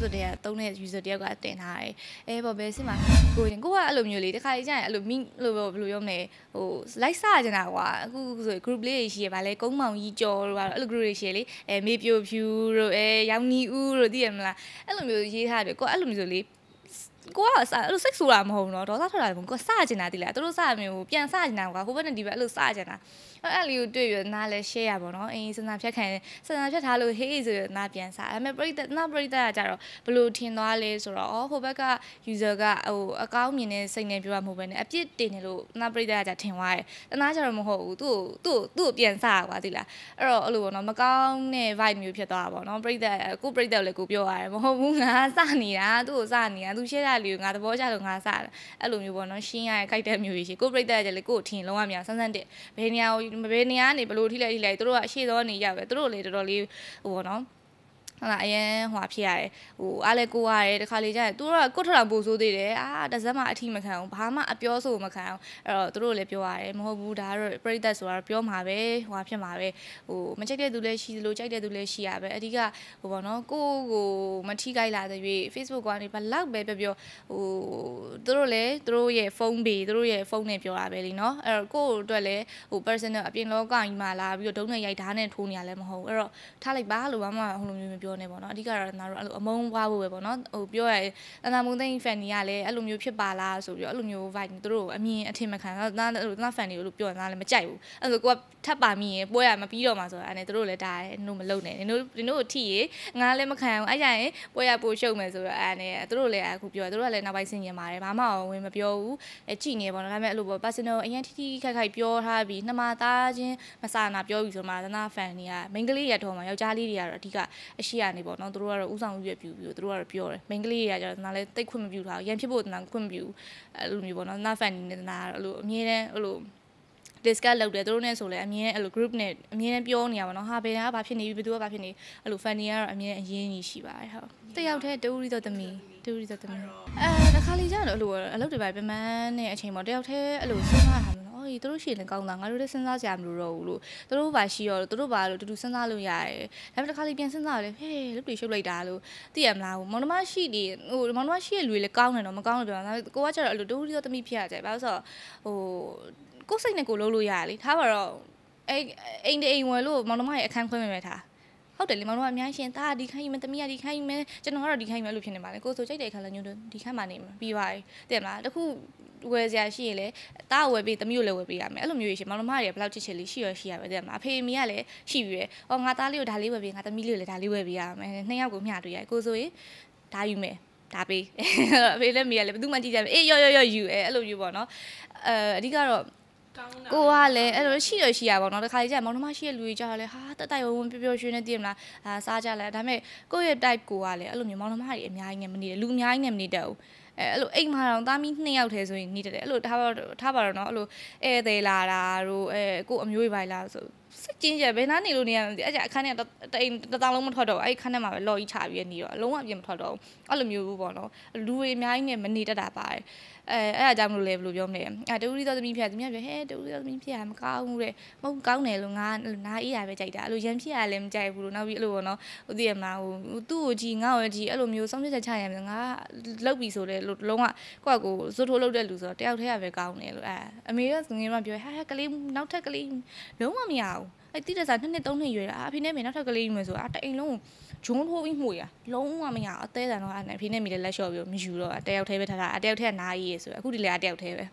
episode တွေကသုံးတဲ့ user တယောက်ကတင်ထားတယ်အဲပေါ့ဘယ်စစ်မှာကိုရင်ကိုကအဲ့လိုမျိုးလေတခါကြီးကျရင်အဲ့လိုမိလို့ဘယ်လိုပြောမလဲဟို like စကြတာကွာအခုဆို group လေးရှိရပါလေကုန်းမောင်ကြီးကျော်တို့ကတော့အဲ့လို group တွေရှိရလေအဲမေပြိုဖြူတို့အဲရောင်နီဦးတို့သိရမလားအဲ့လိုမျိုးရေးထားတယ်ကိုကအဲ့လိုမျိုးလေကိုကအဲ့လိုစိတ်ဆူတာမဟုတ်ဘူးနော်ဒေါသထွက်တာမဟုတ်ကိုစကျင်တာတိလားသူတို့စမျိုးပြန်စကျင်တာကွာဟိုဘက်နဲ့ဒီဘက်အဲ့လိုစကျင်တာအဲ့အဲ့လေးကိုတွေ့ရနားလဲ share ရပါတော့အင်းစဉ်းစားဖြတ်ခံစဉ်းစားဖြတ်ထားလို့ဟေးဆိုရနားပြန်စားအဲ့မဲ့ပရိသတ်နားပရိသတ်ကကြတော့ဘလို့ထင်သွားလဲဆိုတော့ဟိုဘက်က user ကဟိုအကောင်းမြင်တဲ့စိတ်နဲ့ပြောရမဟုတ်ဘဲနဲ့အပြစ်တင်နေလို့နားပရိသတ်ကကြထင်သွားတယ်တနာကြတော့မဟုတ်ဘူးသူ့ကိုသူ့သူ့ကိုပြန်စားကွာတိလားအဲ့တော့အဲ့လိုပေါ့နော်မကောင်းတဲ့ vibe မျိုးဖြစ်သွားတာပေါ့နော်ပရိသတ်ကိုပရိသတ်ကိုလည်းကိုပြောရတယ်မဟုတ်ဘူးငါစနေတာသူ့ကိုစနေတာသူ share ရလေးကိုငါသဘောကျလို့ငါစားတာအဲ့လိုမျိုးပေါ့နော်ရှင်းရတဲ့ခိုက်တဲ့မျိုးကြီးရှိကိုပြိတ္တကြလေကို့ထင်လုံးဝမရဆန်းဆန်းတက်ဘယ်နေရာကိုဘယ်နေရာကနေဘလို့ထိလိုက်ထိလိုက်တို့ကအရှိသောနေရပဲတို့လည်းတော်တော်လေးဟိုပေါ့နော်ဟုတ်လားအရန်ဟွာဖြစ်ရတယ်ဟိုအားလဲကိုရတယ်တခါလေကျရင်သူတို့ကကိုထထောင်ပို့ဆိုးသေးတယ်အာတစက်မှအထီးမခံအောင်ဘာမှအပြောဆိုမခံအောင်အဲ့တော့သူတို့လည်းပြောရတယ်မဟုတ်ဘူးဒါကတော့ပရိသတ်ဆိုတာပြောမှာပဲဟွာဖြစ်မှာပဲဟိုမကြိုက်တဲ့သူလည်းရှိသလိုကြိုက်တဲ့သူလည်းရှိရပဲအဓိကဟိုပေါ့နော်ကိုကိုမထိခိုက်လာတဲ့၍ Facebook ကနေဘလောက်ပဲပြောပြောဟိုသူတို့လည်းသူတို့ရဲ့ဖုန်းပေသူတို့ရဲ့ဖုန်းနဲ့ပြောတာပဲလीเนาะအဲ့တော့ကိုကိုအတွက်လည်းဟို personal အပြင်လောကကြီးမှာလာပြီးတော့ဒုံးနဲ့ရိုက်ဓာတ်နဲ့ထိုးနေရလဲမဟုတ်ဘူးအဲ့တော့ထားလိုက်ပါလို့ဘာမှဟိုလိုမျိုးမပြောရောနေပေါ့နော်အဓိကတော့ငါတို့အဲ့လိုအမုန်းဝါဖို့ပဲပေါ့နော်ဟိုပြောရရင်တန်တာမုံသိန်း fan တွေကလည်းအဲ့လိုမျိုးဖြစ်ပါလားဆိုပြီးတော့အဲ့လိုမျိုး vibe သူတို့အမြင်အထင်မခံတော့ငါအဲ့လိုငါ fan တွေကိုလို့ပြောရင်ငါလည်းမကြိုက်ဘူးအဲ့လိုကိုကထပ်ပါမိရင်ပွဲရမပြီးတော့မှာဆိုတော့အဲ့နဲ့သူတို့လည်းဒါအဲ့တို့မလုပ်နဲ့နင်တို့နင်တို့ကိုထိရေငါလည်းမခံအောင်အဲ့ရရင်ပွဲရပို့ရှုပ်မယ်ဆိုတော့အဲ့နဲ့သူတို့လည်းအခုပြောသူတို့ကလည်းနောက်ပိုင်းဆင်ရင်ပါတယ်ဘာမှအောင်ဝင်မပြောဘူးအဲ့ကြည်နေပေါ့နော်ဒါပေမဲ့အဲ့လိုပေါ့ personal အရင်ထိထိခိုက်ခိုက်ပြောထားပြီးနှမသားချင်းမစာနာပြောပြီးဆိုမှတန်တာ fan တွေက main ကလေးရတော်မှာယောက်ျားလေးတွေကတော့အဓိကအရှိကနေပေါ့နော်သူတို့ကတော့ဥဆောင်ဥပြပြူပြီးတော့သူတို့ကတော့ပြောတယ်မိန်းကလေးတွေကကျတော့နားလဲတိတ်ခွင့်မပြူထားဘူးရန်ဖြစ်ဖို့နားခွင့်မပြူအဲ့လိုမျိုးပေါ့နော်နားဖန်နေတဲ့နားအဲ့လိုအမြဲတမ်းအဲ့လို discuss လုပ်တယ်သူတို့နဲ့ဆိုလဲအမြဲတမ်းအဲ့လို group နဲ့အမြဲတမ်းပြောနေရပါတော့ဟာဘယ်တာကဘာဖြစ်နေပြီဘယ်သူကဘာဖြစ်နေအဲ့လို funny ကတော့အမြဲအရင်းကြီးရှိပါတယ်ဟုတ်တယောက်တည်းတူရီတော့တမီးတူရီဆိုတမန်အဲတစ်ခါလေကျတော့အဲ့လိုအလုပ်တွေပဲပမန်းတဲ့အချိန်ပေါ့တယောက်တည်းအဲ့လိုစဉ်းစားရမှာော်ဒီတို့ရှည်လည်းကောင်းတာငါတို့လည်းစဉ်းစားကြရမလို့တော့ဘူးလို့တို့ဘာရှိရောတို့ဘာလို့တူတူစဉ်းစားလို့ရတယ်ဒါပေမဲ့တစ်ခါလေပြန်စဉ်းစားရတယ်ဟေးလူတွေရှုပ်လိုက်တာလို့သိရမလားမောင်နှမရှိဒီဟိုမောင်နှမရှိရဲ့လူတွေလည်းကောင်းတယ်တော့မကောင်းလို့ပြောတာကိုကကျတော့အဲ့လိုတို့ရောတမိဖြစ်ရကြတယ်ဘာလို့ဆိုတော့ဟိုကိုယ်စိတ်နဲ့ကိုယ်လုံးလို့ရတယ်လေထားပါတော့အိမ်အိမ်တအိမ်ဝင်လို့မောင်နှမရဲ့အခန်းခွဲမိမယ်ထားဟုတ်တယ်လေမောင်တို့ကအများရှင်သားဒီခိုင်းယူမယ်တမီးကဒီခိုင်းယူမယ်ကျွန်တော်ကတော့ဒီခိုင်းယူမယ်လို့ဖြစ်နေပါလေကိုဆိုကြိုက်တဲ့အခါလည်းညွန်းတို့ဒီခိုင်းမှနေမှာပြီးပါပြီတည်မလားတခုဝယ်စရာရှိရင်လည်းတားဝယ်ပေးတမီးကိုလည်းဝယ်ပေးရမယ်အဲ့လိုမျိုးရရှိမောင်တို့မတွေကဘလောက်ချစ်ချစ်လေးရှိရရှိရပဲတည်မလားအဖေအမေကလည်းရှိပြီးရယ်အော်ငါသားလေးကိုဒါလေးဝယ်ပေးငါတမီးလေးကိုလည်းဒါလေးဝယ်ပေးရမယ်နှစ်ယောက်ကိုမျှတွေ့ရကိုဆိုရင်ဒါယူမယ်ဒါပေးအဖေလည်းမေကလည်းဘယ်သူမှကြည့်ကြမယ်အေးရော့ရော့ရော့ယူအဲအဲ့လိုမျိုးပေါ့နော်အဲအဓိကတော့ကိုကလည်းအဲ့လိုရှိတော့ရှိရပါတော့တခါကြီးကျမောင်နှမရှိတဲ့လူကြီးကြတော့လေဟာတက်တိုက်ဝဝပျော်ပျော်ရွှင်နေတည်မလားအာစားကြလဲဒါပေမဲ့ကိုယ့်ရဲ့ type ကိုကလည်းအဲ့လိုမျိုးမောင်နှမကြီးအများကြီးနဲ့မနေတယ်လူအများကြီးနဲ့မနေတတ်ဘူးအဲအဲ့လိုအိမ်မှာတော့တာမီ2ယောက်ထဲဆိုရင်နေတတ်တယ်အဲ့လိုထားပါထားပါတော့နော်အဲ့လိုဧည့်သည်လာတာတို့အဲကို့အမျိုးကြီးပါလာဆိုစစ်ကျင်းကျဘယ်နားနေလို့နေရမလဲအဲ့ကြအခန်းထဲကတအိမ်တသားလုံးမထွက်တော့အဲ့ခန်းထဲမှာပဲလော်ကြီးချပြီးနေတော့အလုံးဝပြင်မထွက်တော့အဲ့လိုမျိုးပေါ့နော်လူတွေအများကြီးနဲ့မနေတတ်တာပါတယ်အဲအဲ့ဒါကြောင့်မလို့လဲဘယ်လိုပြောမလဲအဲတူရီသောသမီးဖြစ်သမီးပြောဟဲ့တူရီသောသမီးဖြစ်ရမကောင်းဘူးတဲ့မဟုတ်ကောင်းတယ်လို့ငါနားအေးရပဲကြိုက်တာအဲ့လိုရန်ဖြစ်ရလည်းမကြိုက်ဘူးလို့နောက်ပြီးအဲ့လိုပေါ့နော်ဟိုသိရမလားဟိုသူ့ကိုကြည်ငါ့ကိုကြည်အဲ့လိုမျိုးဆုံးဖြတ်ချက်ချရမယ်ငါလောက်ပြီဆိုလဲလုံးဝကိုယ့်ကိုယ်ကိုဇွတ်ထိုးလောက်တဲ့လူဆိုတော့တယောက်တည်းရပဲကောင်းတယ်လို့အဲအမေကငယ်မှပြောဟဲ့ကလေးနောက်ထပ်ကလေးလုံးဝမရဘူးဘူးအဲ့တိတစားနှစ်နှစ်သုံးနှစ်ရွယ်တာအဖေနဲ့မေနောက်ထပ်ကလေးကြီးမယ်ဆိုတာတအိမ်လုံးကိုဂျုံထိုးပြီးမှုရလုံးဝမရအသေးတန်တော့အဲ့အဖေနဲ့မေလည်းလက်လျှော့ပြီးမယူတော့အတယောက်သေးပဲထားတာအတယောက်သေးကနားကြီးရေဆိုအခုဒီလေအတယောက်သေးပဲ